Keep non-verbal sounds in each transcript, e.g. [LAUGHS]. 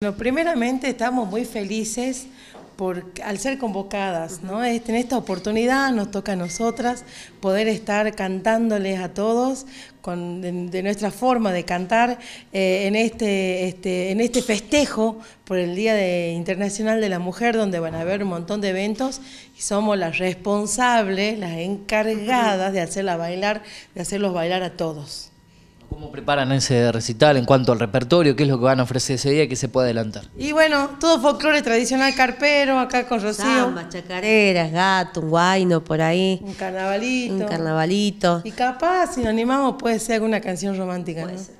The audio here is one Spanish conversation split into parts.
Bueno, primeramente estamos muy felices por, al ser convocadas, ¿no? Este, en esta oportunidad nos toca a nosotras poder estar cantándoles a todos con, de, nuestra forma de cantar eh, en, este, este, en este festejo por el Día Internacional de la Mujer, donde van a haber un montón de eventos y somos las responsables, las encargadas de hacerla bailar, de hacerlos bailar a todos. ¿Cómo preparan ese recital en cuanto al repertorio? ¿Qué es lo que van a ofrecer ese día? ¿Qué se puede adelantar? Y bueno, todo folclore tradicional carpero, acá con Rocío. chacareras, gato, un guayno por ahí. Un carnavalito. Un carnavalito. Y capaz, si nos animamos, puede ser alguna canción romántica, puede Ser.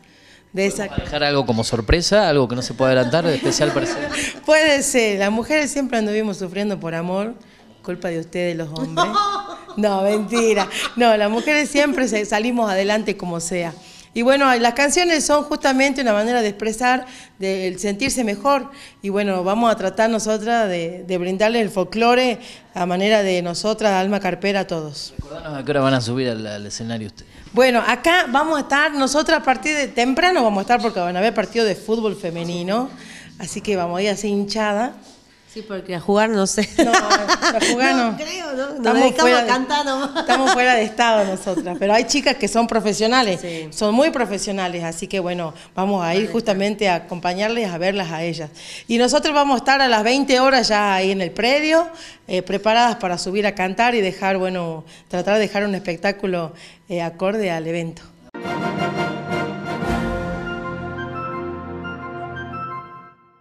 De esa... dejar algo como sorpresa, algo que no se puede adelantar, especial para [LAUGHS] Puede ser, las mujeres siempre anduvimos sufriendo por amor, culpa de ustedes los hombres. [LAUGHS] No, mentira. No, las mujeres siempre salimos adelante como sea. Y bueno, las canciones son justamente una manera de expresar, de sentirse mejor. Y bueno, vamos a tratar nosotras de, de brindarle el folclore a manera de nosotras, alma carpera, a todos. Recordanos a qué hora van a subir al, al escenario ustedes. Bueno, acá vamos a estar, nosotras a partir de temprano vamos a estar porque van a haber partido de fútbol femenino. Así que vamos a ir así hinchada porque a jugar no sé. No, a jugar [LAUGHS] no. creo, no. Estamos fuera, Estamos fuera de estado nosotras. Pero hay chicas que son profesionales, son muy profesionales. Así que bueno, vamos a ir justamente a acompañarles, a verlas a ellas. Y nosotros vamos a estar a las 20 horas ya ahí en el predio, eh, preparadas para subir a cantar y dejar, bueno, tratar de dejar un espectáculo eh, acorde al evento.